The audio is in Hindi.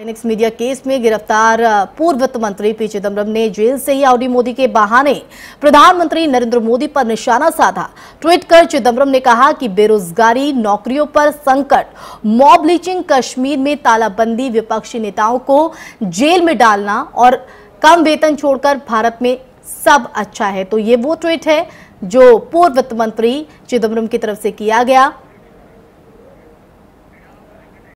एनएक्स मीडिया केस में गिरफ्तार पूर्व वित्त मंत्री पी चिदम्बरम ने जेल से ही आउडी मोदी के बहाने प्रधानमंत्री नरेंद्र मोदी पर निशाना साधा ट्वीट कर चिदम्बरम ने कहा कि बेरोजगारी नौकरियों पर संकट मॉब लीचिंग कश्मीर में तालाबंदी विपक्षी नेताओं को जेल में डालना और कम वेतन छोड़कर भारत में सब अच्छा है तो ये वो ट्वीट है जो पूर्व वित्त मंत्री चिदम्बरम की तरफ से किया गया